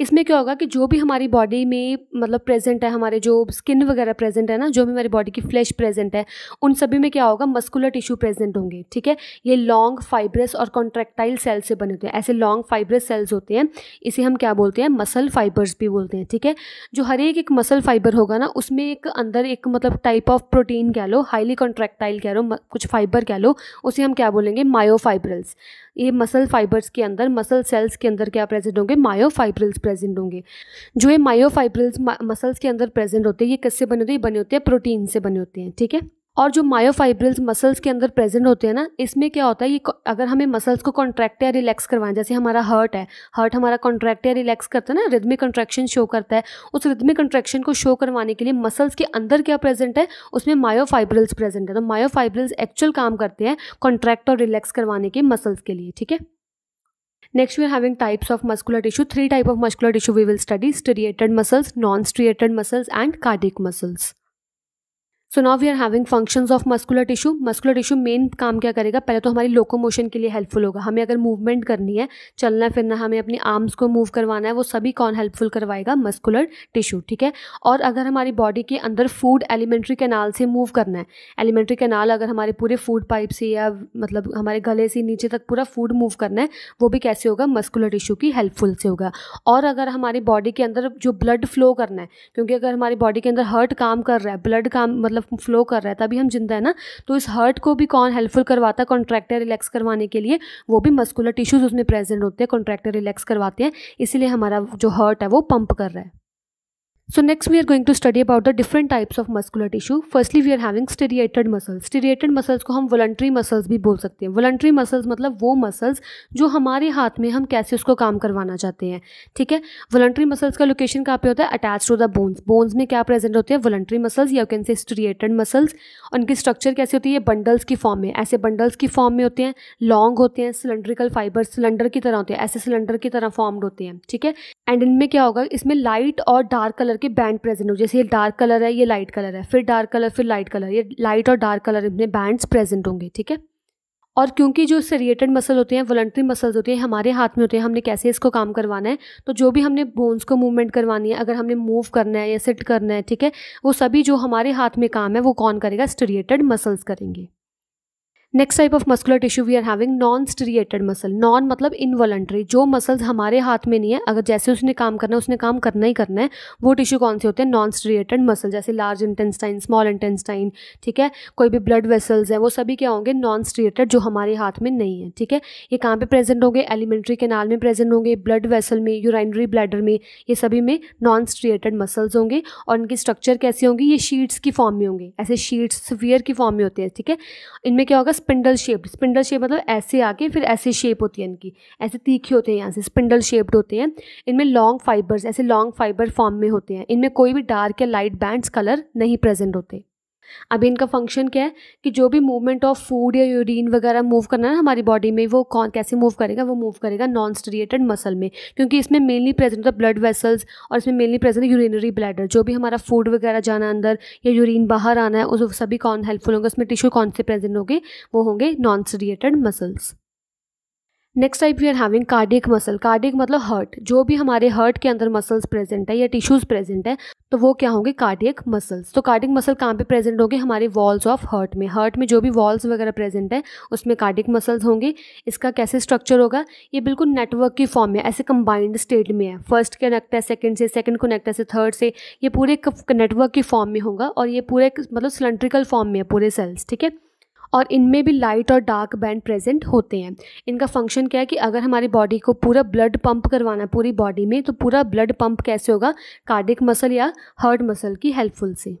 इसमें क्या होगा कि जो भी हमारी बॉडी में मतलब प्रेजेंट है हमारे जो स्किन वगैरह प्रेजेंट है ना जो भी हमारी बॉडी की फ्लैश प्रेजेंट है उन सभी में क्या होगा मस्कुलर टिश्यू प्रेजेंट होंगे ठीक है ये लॉन्ग फाइब्रस और कॉन्ट्रेक्टाइल सेल्स से बने होते हैं ऐसे लॉन्ग फाइब्रस सेल्स होते हैं इसे हम क्या बोलते हैं मसल फाइबर्स भी बोलते हैं ठीक है जो हर एक एक मसल फाइबर होगा ना उसमें एक अंदर एक मतलब टाइप ऑफ प्रोटीन कह लो हाईली कॉन्ट्रेक्टाइल मसल कह लो कुछ फाइबर कह लो उसे हम क्या बोलेंगे मायोफाइब्रल्स ये मसल फाइबर्स के अंदर मसल सेल्स के अंदर क्या प्रेजेंट होंगे मायोफाइब्रल्स प्रेजेंट होंगे जो ये मायोफाइब्रल्स मसल्स के अंदर प्रेजेंट होते हैं ये किससे बने होते हैं बने होते हैं प्रोटीन से बने होते हैं ठीक है और जो मायोफाइब्रिल्स मसल्स के अंदर प्रेजेंट होते हैं ना इसमें क्या होता है ये अगर हमें मसल्स को कॉन्ट्रैक्ट या रिलैक्स करवाएं जैसे हमारा हर्ट है हर्ट हमारा कॉन्ट्रैक्ट या रिलैक्स करता है ना रिदमिक कंट्रैक्शन शो करता है उस रिदमिक कंट्रैक्शन को शो करवाने के लिए मसल्स के अंदर क्या प्रेजेंट है उसमें मायोफाइब्रिल्स प्रेजेंट है तो मायोफाइब्रिल्स एक्चुअल काम करते हैं कॉन्ट्रैक्ट और रिलैक्स करवाने के मसल्स के लिए ठीक है next we're having types of muscular muscular three type of muscular tissue we will study study: muscles non non muscles and cardiac muscles so now we are having functions of muscular tissue muscular tissue main काम क्या करेगा पहले तो हमारी locomotion के लिए helpful होगा हमें अगर मूवमेंट करनी है चलना फिरना हमें अपनी आर्म्स को मूव करवाना है वो सभी कौन हेल्पफुल करवाएगा मस्कुलर टिश्यू ठीक है और अगर हमारी बॉडी के अंदर फूड एलिमेंट्री कैनाल से मूव करना है एलिमेंट्री कैनाल अगर हमारे पूरे फूड पाइप से या मतलब हमारे गले से नीचे तक पूरा फूड मूव करना है वो भी कैसे होगा मस्कुलर टिश्यू की हेल्पफुल से होगा और अगर हमारी बॉडी के अंदर जो ब्लड फ्लो करना है क्योंकि अगर हमारी बॉडी के अंदर हर्ट काम कर रहा है ब्लड काम मतलब मतलब फ्लो कर रहा है तभी हम जिंदा है ना तो इस हर्ट को भी कौन हेल्पफुल करवाता है कॉन्ट्रैक्टर रिलैक्स करवाने के लिए वो भी मस्कुलर टिश्यूज़ उसमें प्रेजेंट होते हैं कॉन्ट्रैक्टर रिलैक्स करवाते हैं इसीलिए हमारा जो हर्ट है वो पंप कर रहा है So next we are going to study about the different types of muscular tissue. Firstly we are having stereated muscles. Stereated muscles को हम voluntary muscles भी बोल सकते हैं Voluntary muscles मतलब वो muscles जो हमारे हाथ में हम कैसे उसको काम करवाना चाहते हैं ठीक है Voluntary muscles का location कहाँ पे होता है Attached to the bones. Bones में क्या present होते हैं Voluntary muscles या कैन से स्ट्रिएटेड मसल्स उनकी स्ट्रक्चर कैसी होती है बंडल्स की फॉर्म में ऐसे बंडल्स की फॉर्म में होते हैं लॉन्ग होते हैं सिलेंड्रिकल फाइबर सिलेंडर की तरह होते हैं ऐसे सिलेंडर की तरह फॉर्म्ड होते हैं ठीक है एंड इनमें क्या होगा इसमें लाइट और डार्क कलर के बैंड प्रेजेंट हो जैसे ये डार्क कलर है ये लाइट कलर है फिर डार्क कलर फिर लाइट कलर ये लाइट और डार्क कलर में बैंड्स प्रेजेंट होंगे ठीक है और क्योंकि जो सेरिएटेड मसल होते हैं वॉलंट्री मसल्स होते हैं हमारे हाथ में होते हैं हमने कैसे इसको काम करवाना है तो जो भी हमने बोन्स को मूवमेंट करवानी है अगर हमने मूव करना है या सिट करना है ठीक है वो सभी जो हमारे हाथ में काम है वो कौन करेगा स्टरिएटेड मसल्स करेंगे next type of muscular tissue we are having non striated muscle non मतलब इनवॉलेंट्री जो मसल्स हमारे हाथ में नहीं है अगर जैसे उसने काम करना है उसने काम करना ही करना है वो टिश्यू कौन से होते हैं नॉन स्ट्रिएटेड मसल जैसे लार्ज इंटेंस्टाइन स्मॉल इंटेंस्टाइन ठीक है कोई भी ब्लड वेसल्स हैं वो सभी क्या होंगे नॉन स्ट्रिएटेड जो हमारे हाथ में नहीं है ठीक है ये कहाँ पर प्रेजेंट होंगे एलिमेंट्री केनाल में प्रेजेंट होंगे ब्लड वेसल में यूराइनरी ब्लैडर में ये सभी में नॉन स्ट्रिएटेड मसल्स होंगे और इनकी स्ट्रक्चर कैसी होंगी ये शीट्स की फॉर्म में होंगे ऐसे शीट्स स्फीयर की फॉर्म में होते हैं ठीक है इनमें क्या होगा स्पिंडल शेप्ड स्पिंडल शेप मतलब ऐसे आके फिर ऐसे शेप होती है इनकी ऐसे तीखे होते हैं यहाँ से स्पिंडल शेप्ड होते हैं इनमें लॉन्ग फाइबर्स ऐसे लॉन्ग फाइबर फॉर्म में होते हैं इनमें कोई भी डार्क या लाइट बैंड्स कलर नहीं प्रेजेंट होते अभी इनका फंक्शन क्या है कि जो भी मूवमेंट ऑफ फूड या यूरिन वगैरह मूव करना है हमारी बॉडी में वो कौन कैसे मूव करेगा वो मूव करेगा नॉन स्टरिएटेड मसल में क्योंकि इसमें मेनली प्रेजेंट होता है ब्लड वेसल्स और इसमें मेनली प्रेजेंट है यूरिनरी ब्लैडर जो भी हमारा फूड वगैरह जाना अंदर या यूरिन बाहर आना है उस सभी कौन हेल्पफुल होंगे उसमें टिश्यू कौन से प्रेजेंट होंगे वो होंगे non striated muscles next type we are having cardiac muscle cardiac मतलब हर्ट जो भी हमारे हर्ट के अंदर मसल्स प्रेजेंट है या टिश्यूज प्रेजेंट है तो वो क्या होंगे कार्डिक मसल्स तो कार्डिक मसल कहाँ पे प्रेजेंट होंगे हमारे वॉल्स ऑफ हर्ट में हर्ट में जो भी वॉल्स वगैरह प्रेजेंट है उसमें कार्डिक मसल्स होंगे इसका कैसे स्ट्रक्चर होगा ये बिल्कुल नेटवर्क की फॉर्म में ऐसे कंबाइंड स्टेट में है फर्स्ट कनेक्ट है सेकेंड से सेकेंड कनेक्ट है थर्ड से ये पूरे नेटवर्क की फॉर्म में होगा और ये पूरे मतलब सिलेंड्रिकल फॉर्म में है पूरे सेल्स ठीक है और इनमें भी लाइट और डार्क बैंड प्रेजेंट होते हैं इनका फंक्शन क्या है कि अगर हमारी बॉडी को पूरा ब्लड पंप करवाना है पूरी बॉडी में तो पूरा ब्लड पंप कैसे होगा कार्डिक मसल या हर्ट मसल की हेल्पफुल से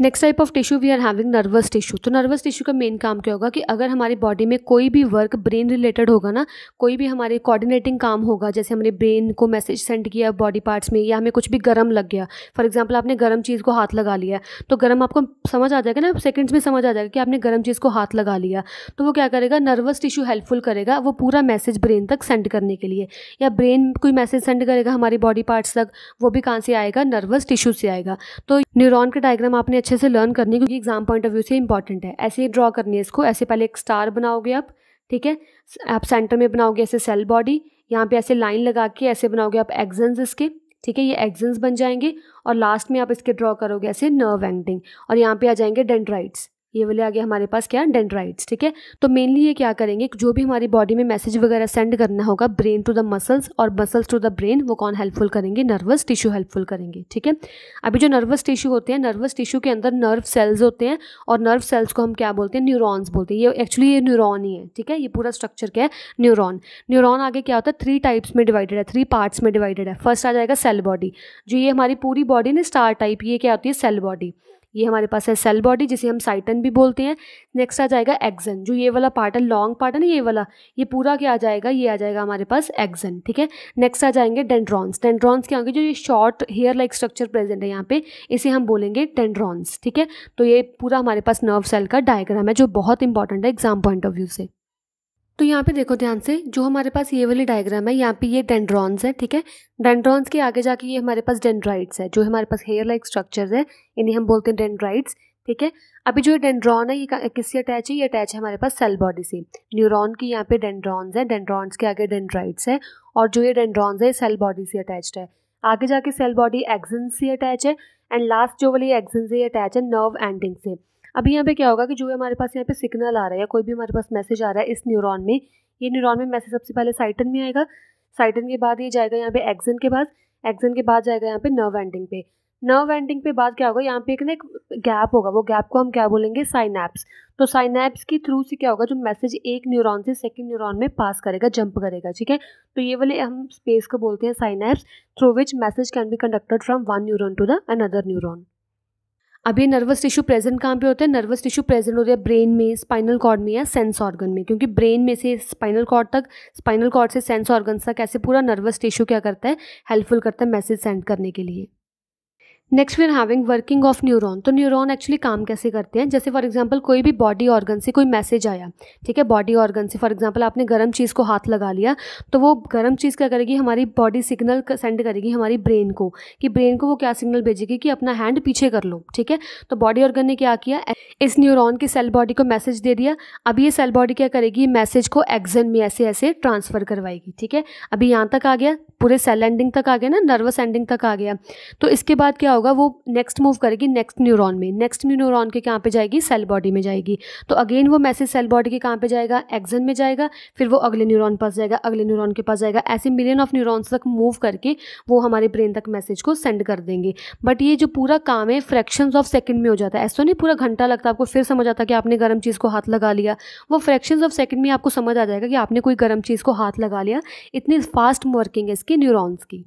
next type of tissue we are having nervous tissue तो नर्वस टिश्यू का मेन काम क्या होगा कि अगर हमारी बॉडी में कोई भी वर्क ब्रेन रिलेटेड होगा ना कोई भी हमारे कोऑर्डिनेटिंग काम होगा जैसे हमने ब्रेन को मैसेज सेंड किया बॉडी पार्ट्स में या हमें कुछ भी गर्म लग गया फॉर एग्जाम्पल आपने गर्म चीज़ को हाथ लगा लिया तो गर्म आपको समझ आ जाएगा ना सेकेंड्स में समझ आ जाएगा कि आपने गर्म चीज़ को हाथ लगा लिया तो वो क्या करेगा नर्वस टिश्यू हेल्पफुल करेगा वो पूरा मैसेज ब्रेन तक सेंड करने के लिए या ब्रेन कोई मैसेज सेंड करेगा हमारी बॉडी पार्ट्स तक वो भी कहाँ से आएगा नर्वस टिश्यू से आएगा तो न्यूरॉन का डायग्राम आपने अच्छे से लर्न करनी है क्योंकि एग्जाम पॉइंट ऑफ व्यू से इंपॉर्टेंट है ऐसे ही ड्रॉ करनी है इसको ऐसे पहले एक स्टार बनाओगे आप ठीक है आप सेंटर में बनाओगे ऐसे सेल बॉडी यहाँ पे ऐसे लाइन लगा के ऐसे बनाओगे आप एग्जेंस इसके ठीक है ये एग्जेंस बन जाएंगे और लास्ट में आप इसके ड्रॉ करोगे ऐसे नर्व एंडिंग और यहाँ पे आ जाएंगे डेंड्राइट्स ये वाले आगे हमारे पास क्या डेंड्राइड्स ठीक है तो मेनली ये क्या करेंगे जो भी हमारी बॉडी में मैसेज वगैरह सेंड करना होगा ब्रेन टू द मसल्स और मसल्स टू द ब्रेन वो कौन हेल्पफुल करेंगे नर्वस टिश्यू हेल्पफुल करेंगे ठीक है अभी जो नर्वस टिश्यू होते हैं नर्वस टिश्यू के अंदर नर्व सेल्स होते हैं और नर्व सेल्स को हम क्या बोलते हैं न्यूरोन्स बोलते हैं ये एक्चुअली ये न्यूरोन ही है ठीक है ये पूरा स्ट्रक्चर क्या है न्यूरॉन न्यूरॉन आगे क्या होता है थ्री टाइप्स में डिवाइडेड है थ्री पार्ट्स में डिवाइडेड है फर्स्ट आ जाएगा सेल बॉडी जो ये हमारी पूरी बॉडी ना स्टार टाइप ये क्या होती है सेल बॉडी ये हमारे पास है सेल बॉडी जिसे हम साइटन भी बोलते हैं नेक्स्ट आ जाएगा एक्जन जो ये वाला पार्ट है लॉन्ग पार्ट है ना ये वाला ये पूरा क्या आ जाएगा ये आ जाएगा हमारे पास एक्जन ठीक है नेक्स्ट आ जाएंगे डेंड्रॉन्स डेंड्रॉन्स के आगे जो ये short hair like structure present है यहाँ पे इसे हम बोलेंगे डेंड्रॉन्स ठीक है तो ये पूरा हमारे पास नर्व सेल का डायग्राम है जो बहुत इंपॉर्टेंट है एग्जाम पॉइंट ऑफ व्यू से तो यहाँ पे देखो ध्यान से जो हमारे पास ये वाली डायग्राम है यहाँ पे ये डेंड्रॉन्स है ठीक है डेंड्रॉन्स के आगे जाके ये हमारे पास डेंड्राइड्स है जो हमारे पास हेयर लाइक स्ट्रक्चर है इन्हें हम बोलते हैं डेंड्राइड्स ठीक है अभी जो ये डेंड्रॉन है ये किससे अटैच है ये अटैच है हमारे पास सेल बॉडी से न्यूरॉन की यहाँ पे डेंड्रॉन्स है डेंड्रॉन्स के आगे डेंड्राइड्स है और जो ये डेंड्रॉन्स है ये सेल बॉडी से अटैच्ड है आगे जाके सेल बॉडी एक्सन से अटैच है एंड लास्ट जो वाली एक्सन से अटैच है नर्व एंडिंग से अभी यहाँ पे क्या होगा कि जो हमारे पास यहाँ पे सिग्नल आ रहा है या कोई भी हमारे पास मैसेज आ रहा है इस न्यूरॉन में ये न्यूरॉन में मैसेज सबसे पहले साइटन में आएगा साइटन के बाद ये जाएगा यहाँ पे एक्जन के पास एक्जन के बाद जाएगा यहाँ पे नर्व एंडिंग पे नर्व एंडिंग पे बाद क्या होगा यहाँ पे एक ना एक गैप होगा वो गैप को हम क्या बोलेंगे साइनैप्स तो साइनैप्स के थ्रू से क्या होगा जो मैसेज एक न्यूरॉन से सेकंड न्यूरॉन में पास करेगा जंप करेगा ठीक है तो ये वाले हम स्पेस को बोलते हैं synapse through which message can be conducted from one neuron to the another neuron अब ये नर्वस टिश्यू प्रेजेंट कहाँ पे होता है नर्वस टिश्यू प्रेजेंट होता है ब्रेन में स्पाइनल कॉर्ड में या सेंस ऑर्गन में क्योंकि ब्रेन में से स्पाइनल कॉर्ड तक स्पाइनल कॉर्ड से सेंस ऑर्गन तक ऐसे पूरा नर्वस टिश्यू क्या करता है हेल्पफुल करता है मैसेज सेंड करने के लिए next we are having working of neuron तो न्यूरॉन एक्चुअली काम कैसे करते हैं जैसे फॉर एग्जांपल कोई भी बॉडी ऑर्गन से कोई मैसेज आया ठीक है बॉडी ऑर्गन से फॉर एग्जांपल आपने गर्म चीज़ को हाथ लगा लिया तो वो गर्म चीज़ क्या करेगी हमारी बॉडी सिग्नल सेंड करेगी हमारी ब्रेन को कि ब्रेन को वो क्या सिग्नल भेजेगी कि अपना हैंड पीछे कर लो ठीक है तो बॉडी ऑर्गन ने क्या किया इस न्यूरॉन की सेल बॉडी को मैसेज दे दिया अब ये सेल बॉडी क्या करेगी मैसेज को एक्जन में ऐसे ऐसे ट्रांसफ़र करवाएगी ठीक है अभी यहाँ तक आ गया पूरे सेल एंडिंग तक आ गया ना नर्वस एंडिंग तक आ गया तो इसके बाद क्या होगा होगा वो नेक्स्ट मूव करेगी नेक्स्ट न्यूरॉन में नेक्स्ट न्यूरॉन के कहाँ पे जाएगी सेल बॉडी में जाएगी तो अगेन वो मैसेज सेल बॉडी के कहाँ पे जाएगा एक्जन में जाएगा फिर वो अगले न्यूरॉन पास जाएगा अगले न्यूरॉन के पास जाएगा ऐसे मिलियन ऑफ न्यूरॉन्स तक मूव करके वो हमारे ब्रेन तक मैसेज को सेंड कर देंगे बट ये जो पूरा काम है फ्रैक्शन ऑफ सेकेंड में हो जाता है ऐसा नहीं पूरा घंटा लगता आपको फिर समझ आता कि आपने गर्म चीज़ को हाथ लगा लिया वो फ्रैक्शन ऑफ सेकेंड में आपको समझ आ जाएगा कि आपने कोई गर्म चीज़ को हाथ लगा लिया इतनी फास्ट वर्किंग है इसकी न्यूरॉन्स की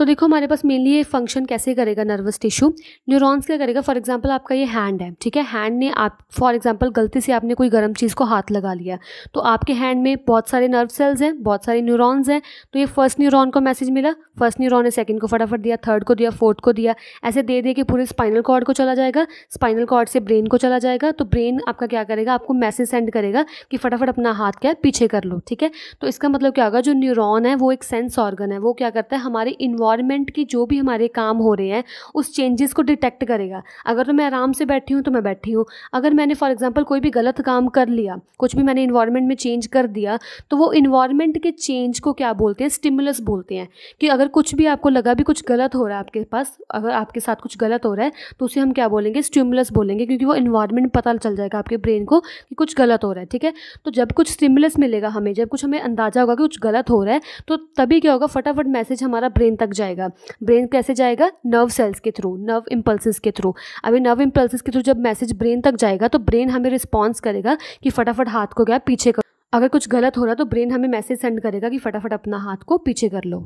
तो देखो हमारे पास मेनली ये फंक्शन कैसे करेगा नर्वस टिश्यू न्यूरॉन्स क्या करेगा फॉर एग्जाम्पल आपका ये हैंड है ठीक है हैंड ने आप फॉर एग्जाम्पल गलती से आपने कोई गर्म चीज़ को हाथ लगा लिया तो आपके हैंड में बहुत सारे नर्व सेल्स हैं बहुत सारे न्यूरॉन्स हैं तो ये फर्स्ट न्यूरोन को मैसेज मिला फर्स्ट न्यूरोन ने सेकेंड को फटाफट दिया थर्ड को दिया फोर्थ को दिया ऐसे दे दे के पूरे स्पाइनल कॉर्ड को चला जाएगा स्पाइनल कॉर्ड से ब्रेन को चला जाएगा तो ब्रेन आपका क्या करेगा आपको मैसेज सेंड करेगा कि फटाफट अपना हाथ क्या पीछे कर लो ठीक है तो इसका मतलब क्या होगा जो न्यूरोन है वो एक सेंस ऑर्गन है वो क्या करता है हमारे इन्वॉल्व एनवायरमेंट की जो भी हमारे काम हो रहे हैं उस चेंजेस को डिटेक्ट करेगा अगर तो मैं आराम से बैठी हूँ तो मैं बैठी हूँ अगर मैंने फॉर एग्जाम्पल कोई भी गलत काम कर लिया कुछ भी मैंने इन्वायरमेंट में चेंज कर दिया तो वो इन्वायरमेंट के चेंज को क्या बोलते हैं स्टिमुलस बोलते हैं कि अगर कुछ भी आपको लगा भी कुछ गलत हो रहा है आपके पास अगर आपके साथ कुछ गलत हो रहा है तो उसे हम क्या बोलेंगे स्टिमुलस बोलेंगे क्योंकि वो इन्वायरमेंट पता चल जाएगा आपके ब्रेन को कि कुछ गलत हो रहा है ठीक है तो जब कुछ स्टिमुलस मिलेगा हमें जब कुछ हमें अंदाजा होगा कि कुछ गलत हो रहा है तो तभी क्या होगा फटाफट मैसेज हमारा ब्रेन तक तक जाएगा ब्रेन कैसे जाएगा नर्व सेल्स के थ्रू नर्व इम्पल्सिस के थ्रू अभी नर्व इम्पल्सिस के थ्रू जब मैसेज ब्रेन तक जाएगा तो ब्रेन हमें रिस्पॉन्स करेगा कि फटाफट हाथ को गया पीछे कर अगर कुछ गलत हो रहा तो ब्रेन हमें मैसेज सेंड करेगा कि फटाफट अपना हाथ को पीछे कर लो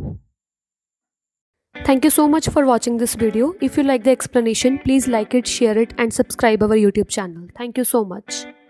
thank you so much for watching this video if you like the explanation please like it share it and subscribe our YouTube channel thank you so much